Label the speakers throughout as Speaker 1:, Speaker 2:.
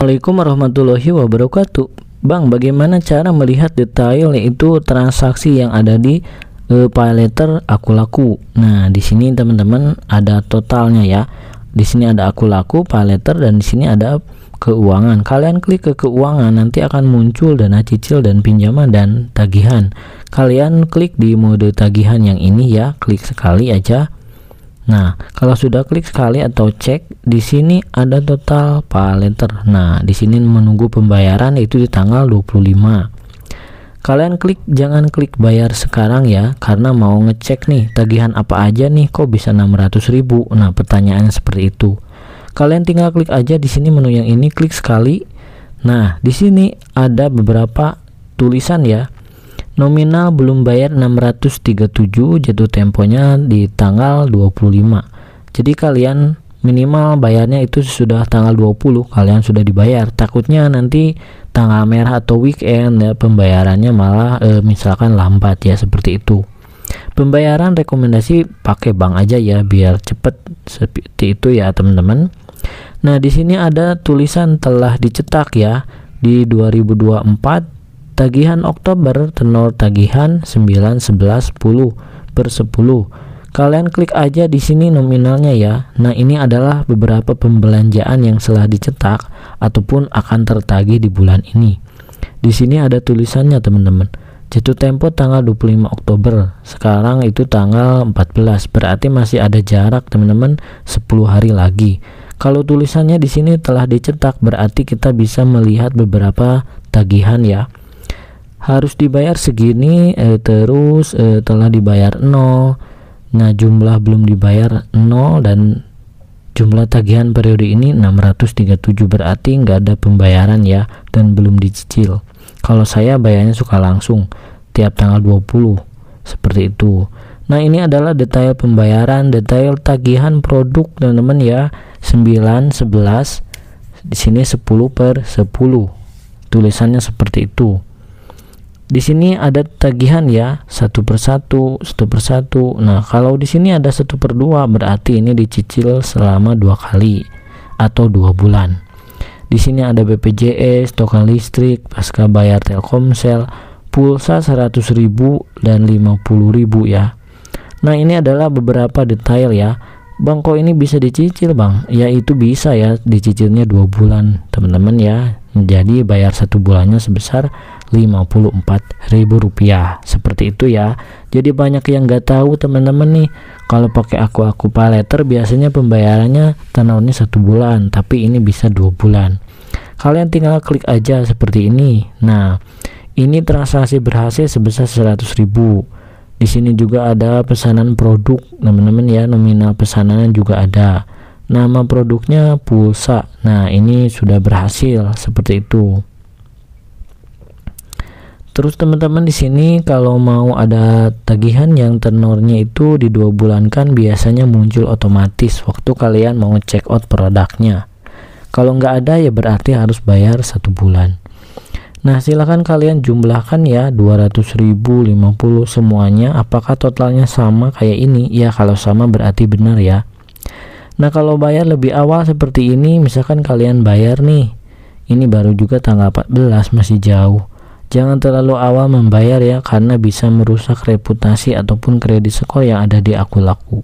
Speaker 1: Assalamualaikum warahmatullahi wabarakatuh. Bang, bagaimana cara melihat detail itu transaksi yang ada di e, paylater aku laku? Nah, di sini teman-teman ada totalnya ya. Di sini ada aku laku, paylater dan di sini ada keuangan. Kalian klik ke keuangan, nanti akan muncul dana cicil dan pinjaman dan tagihan. Kalian klik di mode tagihan yang ini ya, klik sekali aja Nah, kalau sudah klik sekali atau cek, di sini ada total paleter. Nah, di sini menunggu pembayaran itu di tanggal 25. Kalian klik jangan klik bayar sekarang ya karena mau ngecek nih tagihan apa aja nih kok bisa 600.000. Nah, pertanyaan seperti itu. Kalian tinggal klik aja di sini menu yang ini klik sekali. Nah, di sini ada beberapa tulisan ya. Nominal belum bayar 637 jatuh temponya di tanggal 25. Jadi kalian minimal bayarnya itu sudah tanggal 20 kalian sudah dibayar takutnya nanti tanggal merah atau weekend ya pembayarannya malah e, misalkan lambat ya seperti itu pembayaran rekomendasi pakai bank aja ya biar cepet seperti itu ya teman-teman nah di sini ada tulisan telah dicetak ya di 2024 Tagihan Oktober tenor tagihan 9 11 10 per 10. Kalian klik aja di sini nominalnya ya. Nah, ini adalah beberapa pembelanjaan yang telah dicetak ataupun akan tertagih di bulan ini. Di sini ada tulisannya, teman-teman. Jatuh tempo tanggal 25 Oktober. Sekarang itu tanggal 14, berarti masih ada jarak, teman-teman, 10 hari lagi. Kalau tulisannya di sini telah dicetak, berarti kita bisa melihat beberapa tagihan ya harus dibayar segini eh, terus eh, telah dibayar 0 nah jumlah belum dibayar 0 dan jumlah tagihan periode ini 637 berarti nggak ada pembayaran ya dan belum dicicil kalau saya bayarnya suka langsung tiap tanggal 20 seperti itu nah ini adalah detail pembayaran detail tagihan produk teman-teman ya 9 11 di sini 10 per 10 tulisannya seperti itu di sini ada tagihan ya satu persatu satu persatu nah kalau di sini ada satu per dua berarti ini dicicil selama dua kali atau dua bulan di sini ada BPJS token listrik pasca bayar Telkomsel pulsa 100.000 dan 50.000 ya nah ini adalah beberapa detail ya Bang kok ini bisa dicicil bang ya itu bisa ya dicicilnya dua bulan teman-teman ya jadi bayar satu bulannya sebesar Rp54.000 seperti itu ya. Jadi banyak yang nggak tahu teman-teman nih kalau pakai aku aku paleter biasanya pembayarannya tenornya satu bulan tapi ini bisa dua bulan. Kalian tinggal klik aja seperti ini. Nah ini transaksi berhasil sebesar 100.000 di sini juga ada pesanan produk teman-teman ya nominal pesanannya juga ada nama produknya pulsa nah ini sudah berhasil seperti itu Terus teman-teman di sini kalau mau ada tagihan yang tenornya itu di dua bulan kan biasanya muncul otomatis waktu kalian mau check out produknya. Kalau nggak ada ya berarti harus bayar satu bulan. Nah silahkan kalian jumlahkan ya 200.050 semuanya apakah totalnya sama kayak ini? Ya kalau sama berarti benar ya. Nah kalau bayar lebih awal seperti ini misalkan kalian bayar nih ini baru juga tanggal 14 masih jauh. Jangan terlalu awal membayar ya karena bisa merusak reputasi ataupun kredit skor yang ada di aku laku.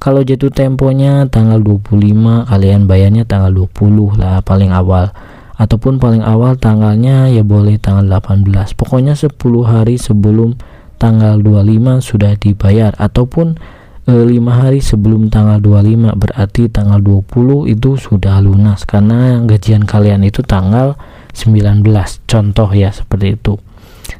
Speaker 1: Kalau jatuh temponya tanggal 25 kalian bayarnya tanggal 20 lah paling awal ataupun paling awal tanggalnya ya boleh tanggal 18. Pokoknya 10 hari sebelum tanggal 25 sudah dibayar ataupun Eh, lima hari sebelum tanggal 25 berarti tanggal 20 itu sudah lunas karena gajian kalian itu tanggal 19 contoh ya seperti itu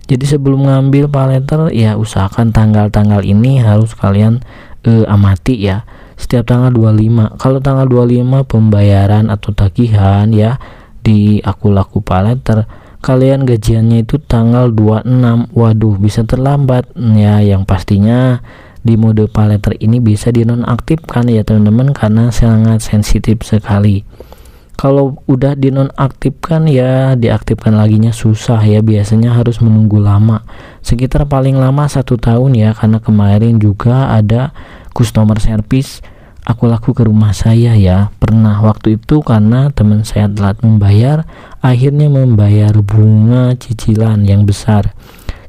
Speaker 1: jadi sebelum ngambil paleter ya usahakan tanggal-tanggal ini harus kalian eh, amati ya setiap tanggal 25 kalau tanggal 25 pembayaran atau tagihan ya di aku laku paleter kalian gajiannya itu tanggal 26 waduh bisa terlambat ya yang pastinya di mode paleter ini bisa dinonaktifkan ya teman-teman karena sangat sensitif sekali kalau udah dinonaktifkan ya diaktifkan laginya susah ya biasanya harus menunggu lama sekitar paling lama satu tahun ya karena kemarin juga ada customer service aku laku ke rumah saya ya pernah waktu itu karena teman saya telat membayar akhirnya membayar bunga cicilan yang besar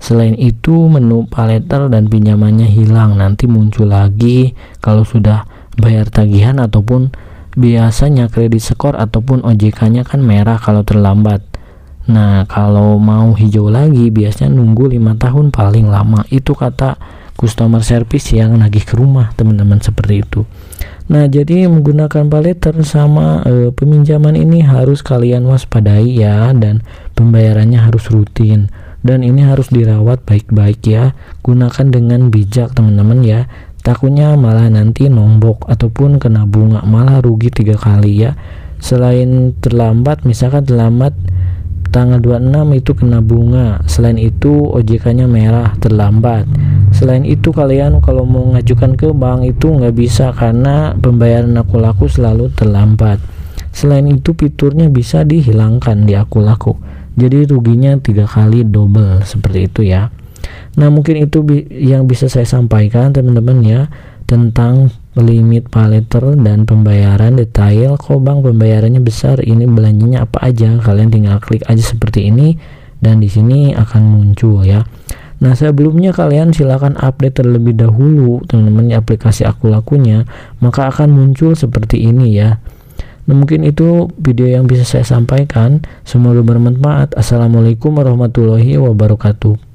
Speaker 1: Selain itu, menu paletel dan pinjamannya hilang. Nanti muncul lagi kalau sudah bayar tagihan ataupun biasanya kredit skor ataupun OJK-nya kan merah kalau terlambat. Nah, kalau mau hijau lagi biasanya nunggu 5 tahun paling lama. Itu kata customer service yang nagih ke rumah, teman-teman seperti itu. Nah, jadi menggunakan paletel sama e, peminjaman ini harus kalian waspadai ya dan pembayarannya harus rutin dan ini harus dirawat baik-baik ya gunakan dengan bijak teman-teman ya takutnya malah nanti nombok ataupun kena bunga malah rugi tiga kali ya selain terlambat misalkan terlambat tanggal 26 itu kena bunga selain itu OJK nya merah terlambat selain itu kalian kalau mau mengajukan ke bank itu nggak bisa karena pembayaran aku laku selalu terlambat selain itu fiturnya bisa dihilangkan di aku laku jadi ruginya tiga kali double seperti itu ya. Nah mungkin itu bi yang bisa saya sampaikan teman-teman ya tentang limit paleter dan pembayaran detail kok bang pembayarannya besar ini belanjanya apa aja kalian tinggal klik aja seperti ini dan di sini akan muncul ya Nah sebelumnya kalian silahkan update terlebih dahulu teman-teman aplikasi aku lakunya maka akan muncul seperti ini ya Nah, mungkin itu video yang bisa saya sampaikan. Semoga bermanfaat. Assalamualaikum warahmatullahi wabarakatuh.